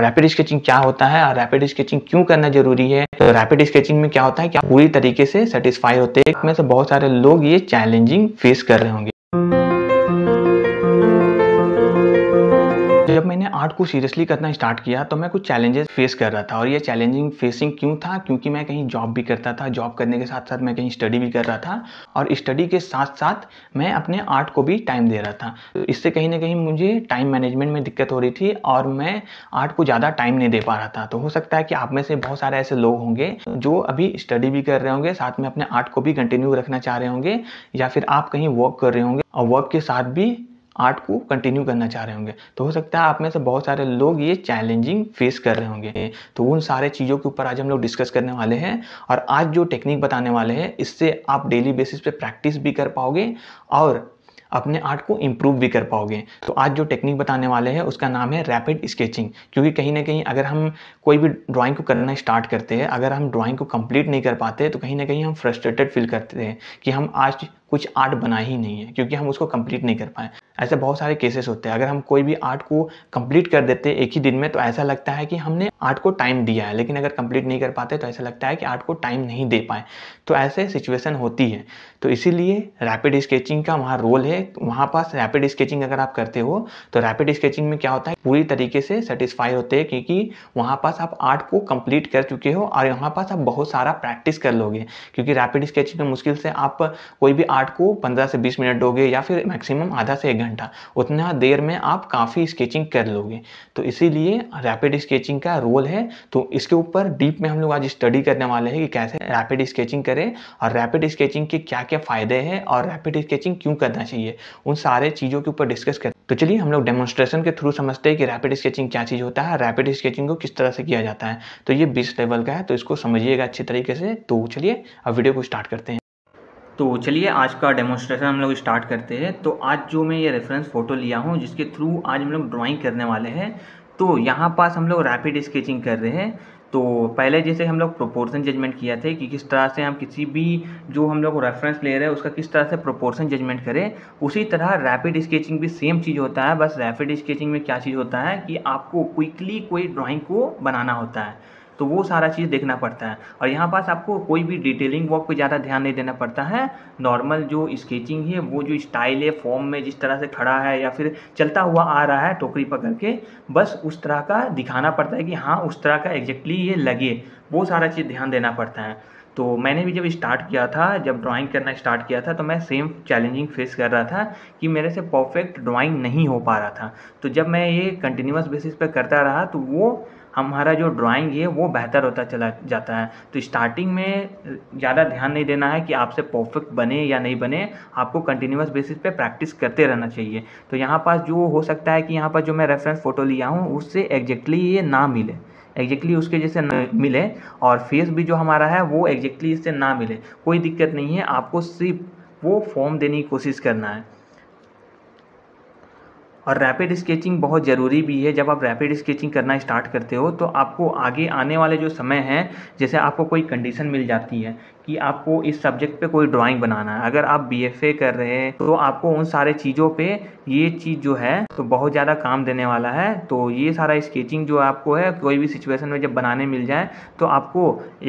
rapid sketching क्या होता है और रैपिड स्केचिंग क्यों करना जरूरी है तो रैपिड स्केचिंग में क्या होता है क्या आप पूरी तरीके से सेटिस्फाई होते हैं इसमें से बहुत सारे लोग ये चैलेंजिंग फेस कर रहे होंगे को सीरियसली करना स्टार्ट किया तो मैं कुछ चैलेंजेस फेस कर रहा था और ये चैलेंजिंग फेसिंग क्यों था क्योंकि मैं कहीं जॉब भी करता था जॉब करने के साथ साथ मैं कहीं स्टडी भी कर रहा था और स्टडी के साथ साथ मैं अपने आर्ट को भी टाइम दे रहा था तो इससे कहीं ना कहीं मुझे टाइम मैनेजमेंट में दिक्कत हो रही थी और मैं आर्ट को ज़्यादा टाइम नहीं दे पा रहा था तो हो सकता है कि आप में से बहुत सारे ऐसे लोग होंगे जो अभी स्टडी भी कर रहे होंगे साथ में अपने आर्ट को भी कंटिन्यू रखना चाह रहे होंगे या फिर आप कहीं वर्क कर रहे होंगे और वर्क के साथ भी आर्ट को कंटिन्यू करना चाह रहे होंगे तो हो सकता है आप में से बहुत सारे लोग ये चैलेंजिंग फेस कर रहे होंगे तो उन सारे चीज़ों के ऊपर आज हम लोग डिस्कस करने वाले हैं और आज जो टेक्निक बताने वाले हैं इससे आप डेली बेसिस पे प्रैक्टिस भी कर पाओगे और अपने आर्ट को इम्प्रूव भी कर पाओगे तो आज जो टेक्निक बताने वाले हैं उसका नाम है रैपिड स्केचिंग क्योंकि कहीं ना कहीं अगर हम कोई भी ड्राइंग को करना स्टार्ट करते हैं अगर हम ड्राइंग को कंप्लीट नहीं कर पाते तो कहीं ना कहीं हम फ्रस्ट्रेटेड फील करते हैं कि हम आज कुछ आर्ट बना ही नहीं है क्योंकि हम उसको कंप्लीट नहीं कर पाए ऐसे बहुत सारे केसेस होते हैं अगर हम कोई भी आर्ट को कंप्लीट कर देते एक ही दिन में तो ऐसा लगता है कि हमने आर्ट को टाइम दिया है लेकिन अगर कंप्लीट नहीं कर पाते तो ऐसा लगता है कि आर्ट को टाइम नहीं दे पाए तो ऐसे सिचुएशन होती है तो इसीलिए रैपिड स्केचिंग का वहाँ रोल है वहाँ पास रैपिड स्केचिंग अगर आप करते हो तो रैपिड स्केचिंग में क्या होता है पूरी तरीके से सेटिस्फाई होते हैं क्योंकि वहाँ पास आप आर्ट को कंप्लीट कर चुके हो और यहाँ पास आप बहुत सारा प्रैक्टिस कर लोगे क्योंकि रैपिड स्केचिंग में मुश्किल से आप कोई भी आर्ट को 15 से 20 मिनट दोगे या फिर मैक्सिमम आधा से एक घंटा उतना देर में आप काफ़ी स्केचिंग कर लोगे तो इसीलिए रैपिड स्केचिंग का रोल है तो इसके ऊपर डीप में हम लोग आज स्टडी करने वाले हैं कि कैसे रैपिड स्केचिंग करें और रैपिड स्केचिंग के क्या क्या फ़ायदे हैं और रैपिड स्केचिंग क्यों करना चाहिए उन सारे चीज़ों के ऊपर डिस्कस करें तो चलिए हम लोग डेमोन्स्ट्रेशन के थ्रू समझते हैं कि रैपिड स्केचिंग क्या चीज़ होता है रैपिड स्केचिंग को किस तरह से किया जाता है तो ये बीस लेवल का है तो इसको समझिएगा अच्छे तरीके से तो चलिए अब वीडियो को स्टार्ट करते हैं तो चलिए आज का डेमोस्ट्रेशन हम लोग स्टार्ट करते हैं तो आज जो मैं ये रेफरेंस फ़ोटो लिया हूँ जिसके थ्रू आज हम लोग ड्राइंग करने वाले हैं तो यहाँ पास हम लोग रैपिड स्केचिंग कर रहे हैं तो पहले जैसे हम लोग प्रोपोर्शन जजमेंट किया था कि किस तरह से हम किसी भी जो हम लोग रेफरेंस ले रहे हैं उसका किस तरह से प्रोपोर्शन जजमेंट करें उसी तरह रैपिड स्केचिंग भी सेम चीज़ होता है बस रैपिड स्केचिंग में क्या चीज़ होता है कि आपको क्विकली कोई ड्राइंग को बनाना होता है तो वो सारा चीज़ देखना पड़ता है और यहाँ पास आपको कोई भी डिटेलिंग वर्क पे ज़्यादा ध्यान नहीं देना पड़ता है नॉर्मल जो स्केचिंग है वो जो स्टाइल है फॉर्म में जिस तरह से खड़ा है या फिर चलता हुआ आ रहा है टोकरी पकड़ के बस उस तरह का दिखाना पड़ता है कि हाँ उस तरह का एग्जैक्टली ये लगे वो सारा चीज़ ध्यान देना पड़ता है तो मैंने भी जब स्टार्ट किया था जब ड्राइंग करना स्टार्ट किया था तो मैं सेम चैलेंजिंग फेस कर रहा था कि मेरे से परफेक्ट ड्राइंग नहीं हो पा रहा था तो जब मैं ये कंटिन्यूस बेसिस पर करता रहा तो वो हमारा जो ड्राइंग है वो बेहतर होता चला जाता है तो स्टार्टिंग में ज़्यादा ध्यान नहीं देना है कि आपसे परफेक्ट बने या नहीं बने आपको कंटिन्यूस बेसिस पे प्रैक्टिस करते रहना चाहिए तो यहाँ पास जो हो सकता है कि यहाँ पर जो मैं रेफरेंस फ़ोटो लिया हूँ उससे एग्जैक्टली ये ना मिले एग्जैक्टली उसके जैसे मिले और फेस भी जो हमारा है वो एग्जैक्टली इससे ना मिले कोई दिक्कत नहीं है आपको सिर्फ वो फॉर्म देने की कोशिश करना है और रैपिड स्केचिंग बहुत ज़रूरी भी है जब आप रैपिड स्केचिंग करना स्टार्ट करते हो तो आपको आगे आने वाले जो समय हैं जैसे आपको कोई कंडीशन मिल जाती है कि आपको इस सब्जेक्ट पे कोई ड्राइंग बनाना है अगर आप बीएफए कर रहे हैं तो आपको उन सारे चीज़ों पे ये चीज़ जो है तो बहुत ज़्यादा काम देने वाला है तो ये सारा स्केचिंग जो आपको है कोई भी सिचुएशन में जब बनाने मिल जाए तो आपको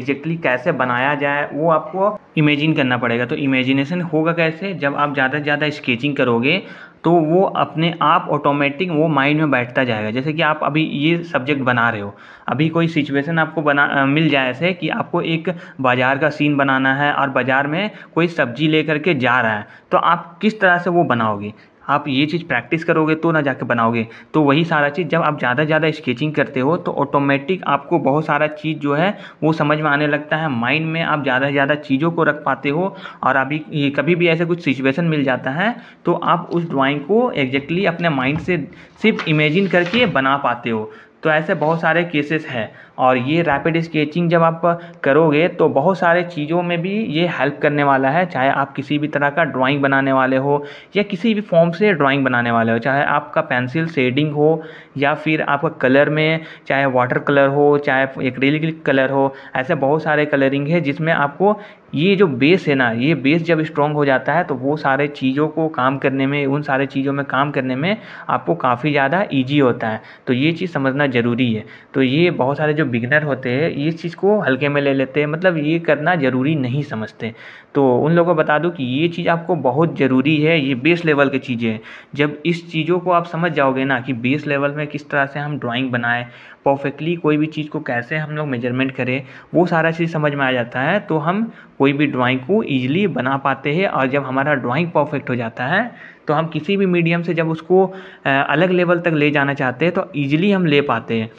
एग्जैक्टली कैसे बनाया जाए वो आपको इमेजिन करना पड़ेगा तो इमेजिनेशन होगा कैसे जब आप ज़्यादा से ज़्यादा स्केचिंग करोगे तो वो अपने आप ऑटोमेटिक वो माइंड में बैठता जाएगा जैसे कि आप अभी ये सब्जेक्ट बना रहे हो अभी कोई सिचुएशन आपको बना मिल जाए ऐसे कि आपको एक बाज़ार का सीन बनाना है और बाज़ार में कोई सब्जी लेकर के जा रहा है तो आप किस तरह से वो बनाओगे आप ये चीज़ प्रैक्टिस करोगे तो ना जाके बनाओगे तो वही सारा चीज़ जब आप ज़्यादा ज़्यादा स्केचिंग करते हो तो ऑटोमेटिक आपको बहुत सारा चीज़ जो है वो समझ में आने लगता है माइंड में आप ज़्यादा से ज़्यादा चीज़ों को रख पाते हो और अभी कभी भी ऐसे कुछ सिचुएशन मिल जाता है तो आप उस ड्राॅइंग को एग्जैक्टली अपने माइंड से सिर्फ इमेजिन करके बना पाते हो तो ऐसे बहुत सारे केसेस हैं और ये रैपिड स्केचिंग जब आप करोगे तो बहुत सारे चीज़ों में भी ये हेल्प करने वाला है चाहे आप किसी भी तरह का ड्राइंग बनाने वाले हो या किसी भी फॉर्म से ड्राइंग बनाने वाले हो चाहे आपका पेंसिल शेडिंग हो या फिर आपका कलर में चाहे वाटर कलर हो चाहे एक कलर हो ऐसे बहुत सारे कलरिंग है जिसमें आपको ये जो बेस है ना ये बेस जब स्ट्रॉन्ग हो जाता है तो वो सारे चीज़ों को काम करने में उन सारे चीज़ों में काम करने में आपको काफ़ी ज़्यादा ईजी होता है तो ये चीज़ समझना ज़रूरी है तो ये बहुत सारे जो बिगनर होते हैं इस चीज़ को हल्के में ले लेते हैं मतलब ये करना ज़रूरी नहीं समझते तो उन लोगों को बता दूँ कि ये चीज़ आपको बहुत ज़रूरी है ये बेस लेवल की चीज़ें हैं जब इस चीज़ों को आप समझ जाओगे ना कि बेस लेवल में किस तरह से हम ड्राइंग बनाएँ परफेक्टली कोई भी चीज़ को कैसे हम लोग मेजरमेंट करें वो सारा चीज़ समझ में आ जाता है तो हम कोई भी ड्राइंग को ईजिली बना पाते हैं और जब हमारा ड्राइंग परफेक्ट हो जाता है तो हम किसी भी मीडियम से जब उसको अलग लेवल तक ले जाना चाहते हैं तो ईजिली हम ले पाते हैं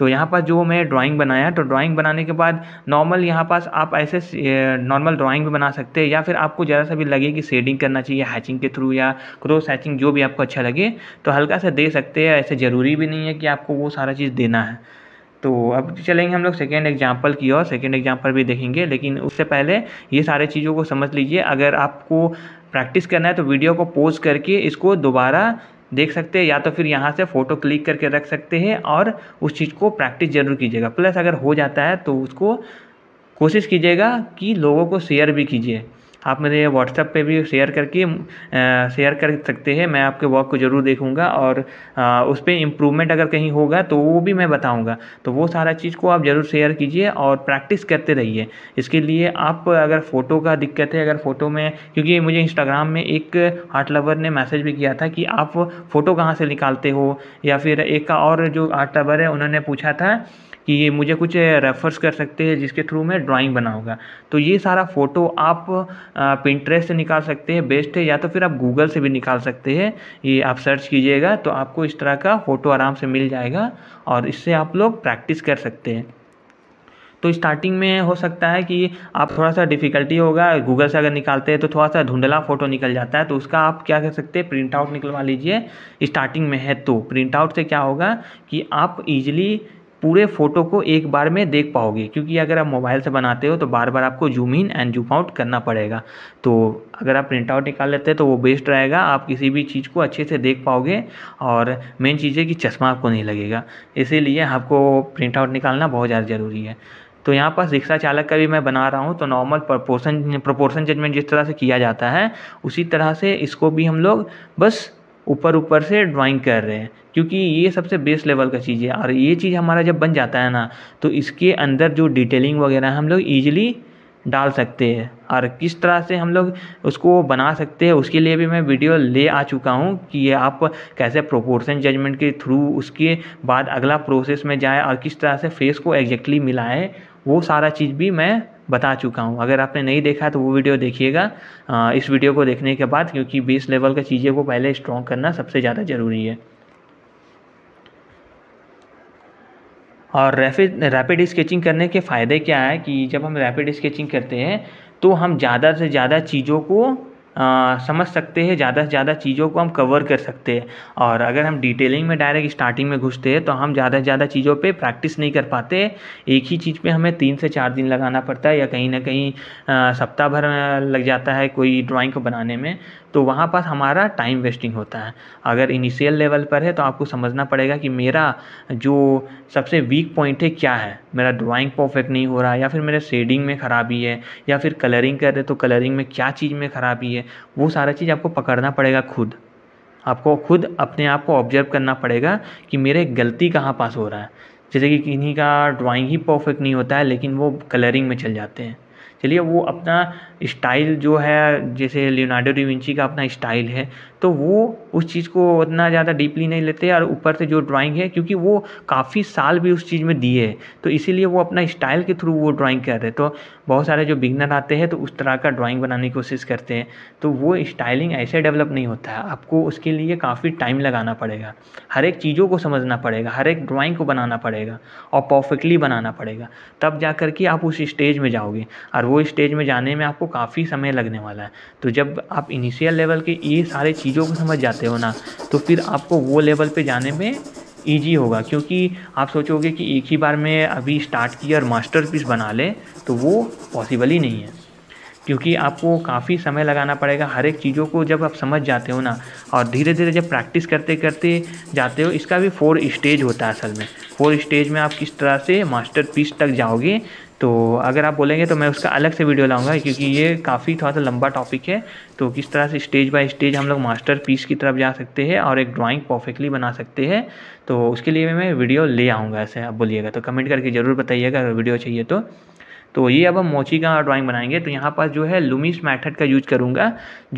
तो यहाँ पर जो मैं ड्राइंग बनाया तो ड्राइंग बनाने के बाद नॉर्मल यहाँ पास आप ऐसे नॉर्मल ड्राइंग भी बना सकते हैं या फिर आपको ज़रा सा भी लगे कि शेडिंग करना चाहिए हैचिंग के थ्रू या क्रॉस हैचिंग जो भी आपको अच्छा लगे तो हल्का सा दे सकते हैं ऐसे ज़रूरी भी नहीं है कि आपको वो सारा चीज़ देना है तो अब चलेंगे हम लोग सेकेंड एग्जाम्पल की और सेकेंड एग्जाम्पल भी देखेंगे लेकिन उससे पहले ये सारे चीज़ों को समझ लीजिए अगर आपको प्रैक्टिस करना है तो वीडियो को पोज करके इसको दोबारा देख सकते हैं या तो फिर यहाँ से फ़ोटो क्लिक करके रख सकते हैं और उस चीज़ को प्रैक्टिस ज़रूर कीजिएगा प्लस अगर हो जाता है तो उसको कोशिश कीजिएगा कि लोगों को शेयर भी कीजिए आप मेरे व्हाट्सएप पे भी शेयर करके शेयर कर सकते हैं मैं आपके वर्क को ज़रूर देखूंगा और उस पर इम्प्रूवमेंट अगर कहीं होगा तो वो भी मैं बताऊँगा तो वो सारा चीज़ को आप ज़रूर शेयर कीजिए और प्रैक्टिस करते रहिए इसके लिए आप अगर फ़ोटो का दिक्कत है अगर फ़ोटो में क्योंकि मुझे इंस्टाग्राम में एक आर्ट लवर ने मैसेज भी किया था कि आप फ़ोटो कहाँ से निकालते हो या फिर एक का और जो आर्ट लवर है उन्होंने पूछा था कि ये मुझे कुछ रेफ़र्स कर सकते हैं जिसके थ्रू मैं ड्राइंग बनाऊँगा तो ये सारा फ़ोटो आप पिंट्रेस से निकाल सकते हैं बेस्ट है या तो फिर आप गूगल से भी निकाल सकते हैं ये आप सर्च कीजिएगा तो आपको इस तरह का फ़ोटो आराम से मिल जाएगा और इससे आप लोग प्रैक्टिस कर सकते हैं तो स्टार्टिंग में हो सकता है कि आप थोड़ा सा डिफ़िकल्टी होगा गूगल से अगर निकालते हैं तो थोड़ा सा धुंधला फ़ोटो निकल जाता है तो उसका आप क्या कर सकते हैं प्रिंट आउट निकलवा लीजिए स्टार्टिंग में है तो प्रिंट आउट से क्या होगा कि आप इजीली पूरे फ़ोटो को एक बार में देख पाओगे क्योंकि अगर आप मोबाइल से बनाते हो तो बार बार आपको zoom in and zoom out करना पड़ेगा तो अगर आप प्रिंट आउट निकाल लेते हैं तो वो बेस्ट रहेगा आप किसी भी चीज़ को अच्छे से देख पाओगे और मेन चीज़ है कि चश्मा आपको नहीं लगेगा इसीलिए आपको प्रिंट आउट निकालना बहुत ज़्यादा ज़रूरी है तो यहाँ पर रिक्शा चालक का भी मैं बना रहा हूँ तो नॉर्मल प्रपोर्सन प्रपोर्सन जजमेंट जिस तरह से किया जाता है उसी तरह से इसको भी हम लोग बस ऊपर ऊपर से ड्राइंग कर रहे हैं क्योंकि ये सबसे बेस लेवल का चीज़ है और ये चीज़ हमारा जब बन जाता है ना तो इसके अंदर जो डिटेलिंग वगैरह हम लोग ईजिली डाल सकते हैं और किस तरह से हम लोग उसको बना सकते हैं उसके लिए भी मैं वीडियो ले आ चुका हूँ कि ये आप कैसे प्रोपोर्शन जजमेंट के थ्रू उसके बाद अगला प्रोसेस में जाए और किस तरह से फेस को एग्जैक्टली मिलाएँ वो सारा चीज़ भी मैं बता चुका हूँ अगर आपने नहीं देखा तो वो वीडियो देखिएगा इस वीडियो को देखने के बाद क्योंकि बेस लेवल का चीज़ें को पहले स्ट्रॉन्ग करना सबसे ज़्यादा ज़रूरी है और रैपिड रैपिड स्केचिंग करने के फ़ायदे क्या है कि जब हम रैपिड स्केचिंग करते हैं तो हम ज़्यादा से ज़्यादा चीज़ों को समझ सकते हैं ज़्यादा से ज़्यादा चीज़ों को हम कवर कर सकते हैं और अगर हम डिटेलिंग में डायरेक्ट स्टार्टिंग में घुसते हैं तो हम ज़्यादा से ज़्यादा चीज़ों पे प्रैक्टिस नहीं कर पाते एक ही चीज़ पे हमें तीन से चार दिन लगाना पड़ता है या कहीं ना कहीं सप्ताह भर लग जाता है कोई ड्राॅइंग को बनाने में तो वहाँ पर हमारा टाइम वेस्टिंग होता है अगर इनिशियल लेवल पर है तो आपको समझना पड़ेगा कि मेरा जो सबसे वीक पॉइंट है क्या है मेरा ड्राइंग परफेक्ट नहीं हो रहा या फिर मेरे शेडिंग में ख़राबी है या फिर कलरिंग कर रहे तो कलरिंग में क्या चीज़ में ख़राबी है वो सारा चीज़ आपको पकड़ना पड़ेगा खुद आपको खुद अपने आप को ऑब्जर्व करना पड़ेगा कि मेरे गलती कहाँ पास हो रहा है जैसे कि किन्हीं का ड्राइंग ही परफेक्ट नहीं होता है लेकिन वो कलरिंग में चल जाते हैं चलिए वो अपना स्टाइल जो है जैसे लियोनार्डो डिविंची का अपना स्टाइल है तो वो उस चीज़ को उतना ज़्यादा डीपली नहीं लेते और ऊपर से जो ड्राइंग है क्योंकि वो काफ़ी साल भी उस चीज़ में दिए है तो इसीलिए वो अपना स्टाइल के थ्रू वो ड्राइंग कर रहे तो बहुत सारे जो बिगनर आते हैं तो उस तरह का ड्राइंग बनाने की कोशिश करते हैं तो वो स्टाइलिंग ऐसे डेवलप नहीं होता है आपको उसके लिए काफ़ी टाइम लगाना पड़ेगा हर एक चीज़ों को समझना पड़ेगा हर एक ड्राइंग को बनाना पड़ेगा और परफेक्टली बनाना पड़ेगा तब जा कर के आप उस स्टेज में जाओगे और वो स्टेज में जाने में आपको काफ़ी समय लगने वाला है तो जब आप इनिशियल लेवल के ये सारे चीज़ों को समझ जाते हो ना तो फिर आपको वो लेवल पे जाने में ईजी होगा क्योंकि आप सोचोगे कि एक ही बार में अभी स्टार्ट किया और मास्टर बना ले तो वो पॉसिबल ही नहीं है क्योंकि आपको काफ़ी समय लगाना पड़ेगा हर एक चीज़ों को जब आप समझ जाते हो ना और धीरे धीरे जब प्रैक्टिस करते करते जाते हो इसका भी फोर स्टेज होता है असल में फोर स्टेज में आप किस तरह से मास्टर पीस तक जाओगे तो अगर आप बोलेंगे तो मैं उसका अलग से वीडियो लाऊंगा क्योंकि ये काफ़ी थोड़ा सा लंबा टॉपिक है तो किस तरह से स्टेज बाय स्टेज हम लोग मास्टर पीस की तरफ जा सकते हैं और एक ड्राइंग परफेक्टली बना सकते हैं तो उसके लिए मैं वीडियो ले आऊँगा ऐसे आप बोलिएगा तो कमेंट करके ज़रूर बताइएगा अगर वीडियो चाहिए तो तो ये अब हम मोची का ड्राइंग बनाएंगे तो यहाँ पर जो है लुमिस मेथड का यूज करूँगा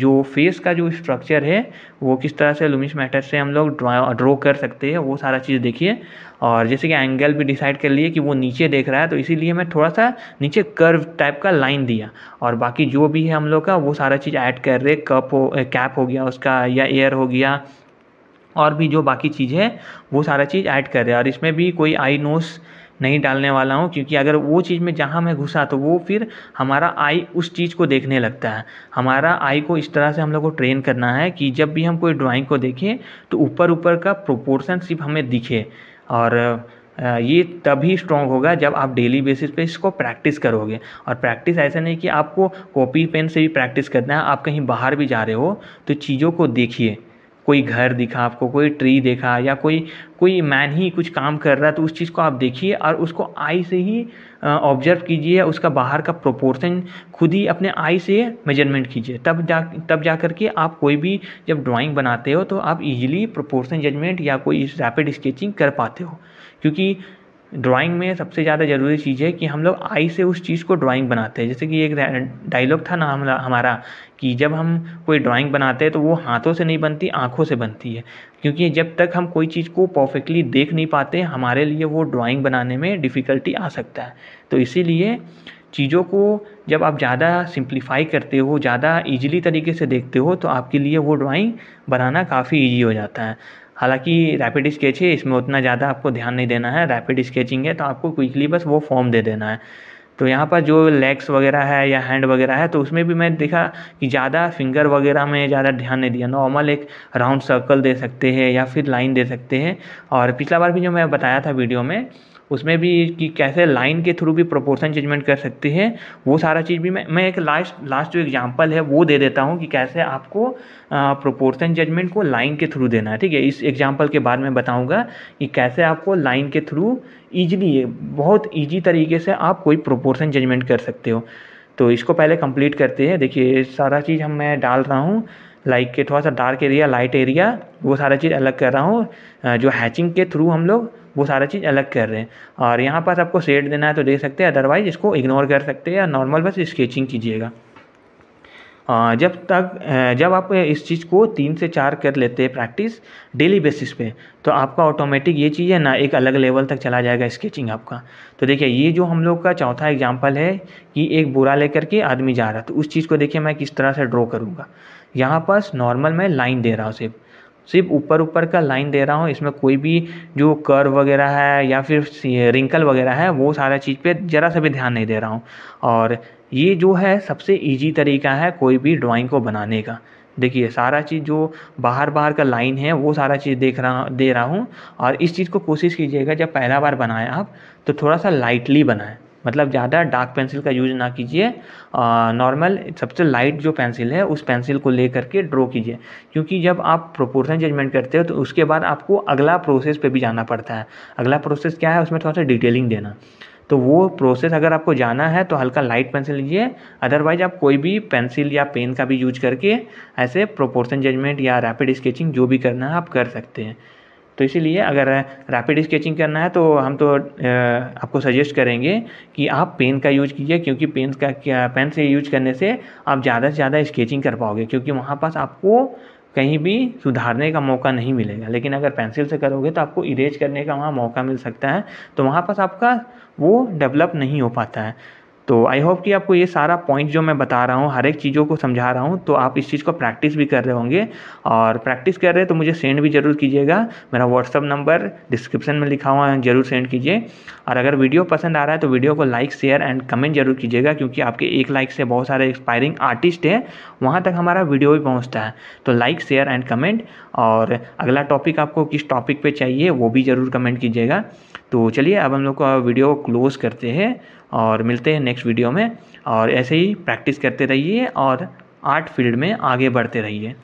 जो फेस का जो स्ट्रक्चर है वो किस तरह से लुमिस मेथड से हम लोग ड्रॉ कर सकते हैं वो सारा चीज़ देखिए और जैसे कि एंगल भी डिसाइड कर लिए कि वो नीचे देख रहा है तो इसीलिए मैं थोड़ा सा नीचे कर्व टाइप का लाइन दिया और बाकी जो भी है हम लोग का वो सारा चीज़ ऐड कर रहे कप हो कैप हो गया उसका या एयर हो गया और भी जो बाकी चीज़ है वो सारा चीज़ ऐड कर रहे हैं और इसमें भी कोई आई नोस नहीं डालने वाला हूँ क्योंकि अगर वो चीज़ में जहाँ मैं घुसा तो वो फिर हमारा आई उस चीज़ को देखने लगता है हमारा आई को इस तरह से हम लोग को ट्रेन करना है कि जब भी हम कोई ड्राइंग को देखें तो ऊपर ऊपर का प्रोपोर्शन सिर्फ हमें दिखे और ये तभी स्ट्रॉन्ग होगा जब आप डेली बेसिस पे इसको प्रैक्टिस करोगे और प्रैक्टिस ऐसा नहीं कि आपको कॉपी पेन से भी प्रैक्टिस करना है आप कहीं बाहर भी जा रहे हो तो चीज़ों को देखिए कोई घर दिखा आपको कोई ट्री देखा या कोई कोई मैन ही कुछ काम कर रहा है तो उस चीज़ को आप देखिए और उसको आई से ही ऑब्जर्व कीजिए उसका बाहर का प्रोपोर्शन खुद ही अपने आई से मेजरमेंट कीजिए तब जा तब जा कर के आप कोई भी जब ड्राइंग बनाते हो तो आप इजीली प्रोपोर्शन जजमेंट या कोई रैपिड स्केचिंग कर पाते हो क्योंकि ड्राइंग में सबसे ज़्यादा ज़रूरी चीज़ है कि हम लोग आई से उस चीज़ को ड्राइंग बनाते हैं जैसे कि एक डायलॉग था ना हमारा हमारा कि जब हम कोई ड्राइंग बनाते हैं तो वो हाथों से नहीं बनती आँखों से बनती है क्योंकि जब तक हम कोई चीज़ को परफेक्टली देख नहीं पाते हमारे लिए वो ड्राइंग बनाने में डिफ़िकल्टी आ सकता है तो इसीलिए चीज़ों को जब आप ज़्यादा सिंप्लीफाई करते हो ज़्यादा ईजिली तरीके से देखते हो तो आपके लिए वो ड्राइंग बनाना काफ़ी ईजी हो जाता है हालांकि रैपिड स्केच है इसमें उतना ज़्यादा आपको ध्यान नहीं देना है रैपिड स्केचिंग है तो आपको क्विकली बस वो फॉर्म दे देना है तो यहाँ पर जो लेग्स वगैरह है या हैंड वगैरह है तो उसमें भी मैं देखा कि ज़्यादा फिंगर वगैरह में ज़्यादा ध्यान नहीं दिया नॉर्मल एक राउंड सर्कल दे सकते हैं या फिर लाइन दे सकते हैं और पिछला बार भी जो मैं बताया था वीडियो में उसमें भी कि कैसे लाइन के थ्रू भी प्रोपोर्शन जजमेंट कर सकती है वो सारा चीज़ भी मैं मैं एक लास्ट लास्ट जो एग्जांपल है वो दे देता हूँ कि कैसे आपको प्रोपोर्शन जजमेंट को लाइन के थ्रू देना है ठीक है इस एग्जाम्पल के बाद में बताऊँगा कि कैसे आपको लाइन के थ्रू ईजिली बहुत ईजी तरीके से आप कोई प्रोपोर्सन जजमेंट कर सकते हो तो इसको पहले कंप्लीट करते हैं देखिए सारा चीज़ हम मैं डाल रहा हूँ लाइक के थोड़ा सा डार्क एरिया लाइट एरिया वो सारा चीज़ अलग कर रहा हूँ जो हैचिंग के थ्रू हम लोग वो सारा चीज़ अलग कर रहे हैं और यहाँ पास आपको शेड देना है तो दे सकते हैं अदरवाइज़ इसको इग्नोर कर सकते हैं या नॉर्मल बस स्केचिंग कीजिएगा जब तक जब आप इस चीज़ को तीन से चार कर लेते हैं प्रैक्टिस डेली बेसिस पे तो आपका ऑटोमेटिक ये चीज़ है ना एक अलग लेवल तक चला जाएगा स्केचिंग आपका तो देखिए ये जो हम लोग का चौथा एग्जाम्पल है कि एक बुरा लेकर के आदमी जा रहा है तो उस चीज़ को देखिए मैं किस तरह से ड्रॉ करूँगा यहाँ पास नॉर्मल मैं लाइन दे रहा हूँ सिर्फ सिर्फ ऊपर ऊपर का लाइन दे रहा हूँ इसमें कोई भी जो कर वगैरह है या फिर रिंकल वगैरह है वो सारा चीज़ पे ज़रा सा भी ध्यान नहीं दे रहा हूँ और ये जो है सबसे ईजी तरीका है कोई भी ड्राइंग को बनाने का देखिए सारा चीज़ जो बाहर बाहर का लाइन है वो सारा चीज़ देख रहा दे रहा हूँ और इस चीज़ को कोशिश कीजिएगा जब पहला बार बनाएं आप तो थोड़ा सा लाइटली बनाएं मतलब ज़्यादा डार्क पेंसिल का यूज़ ना कीजिए नॉर्मल सबसे लाइट जो पेंसिल है उस पेंसिल को ले करके ड्रॉ कीजिए क्योंकि जब आप प्रोपोर्शन जजमेंट करते हो तो उसके बाद आपको अगला प्रोसेस पे भी जाना पड़ता है अगला प्रोसेस क्या है उसमें थोड़ा सा डिटेलिंग देना तो वो प्रोसेस अगर आपको जाना है तो हल्का लाइट पेंसिल लीजिए अदरवाइज आप कोई भी पेंसिल या पेन का भी यूज करके ऐसे प्रोपोर्शन जजमेंट या रैपिड स्केचिंग जो भी करना है आप कर सकते हैं तो इसीलिए अगर रैपिड स्केचिंग करना है तो हम तो आपको सजेस्ट करेंगे कि आप पेन का यूज कीजिए क्योंकि पेन का पेन से यूज करने से आप ज़्यादा से ज़्यादा स्केचिंग कर पाओगे क्योंकि वहाँ पास आपको कहीं भी सुधारने का मौका नहीं मिलेगा लेकिन अगर पेंसिल से करोगे तो आपको इरेज करने का वहाँ मौका मिल सकता है तो वहाँ पास आपका वो डेवलप नहीं हो पाता है तो आई होप कि आपको ये सारा पॉइंट जो मैं बता रहा हूँ हर एक चीज़ों को समझा रहा हूँ तो आप इस चीज़ को प्रैक्टिस भी कर रहे होंगे और प्रैक्टिस कर रहे हैं तो मुझे सेंड भी जरूर कीजिएगा मेरा व्हाट्सअप नंबर डिस्क्रिप्शन में लिखा हुआ है जरूर सेंड कीजिए और अगर वीडियो पसंद आ रहा है तो वीडियो को लाइक शेयर एंड कमेंट जरूर कीजिएगा क्योंकि आपके एक लाइक से बहुत सारे एक्सपायरिंग आर्टिस्ट हैं वहाँ तक हमारा वीडियो भी पहुँचता है तो लाइक शेयर एंड कमेंट और अगला टॉपिक आपको किस टॉपिक पर चाहिए वो भी ज़रूर कमेंट कीजिएगा तो चलिए अब हम लोग को वीडियो क्लोज़ करते हैं और मिलते हैं नेक्स्ट वीडियो में और ऐसे ही प्रैक्टिस करते रहिए और आर्ट फील्ड में आगे बढ़ते रहिए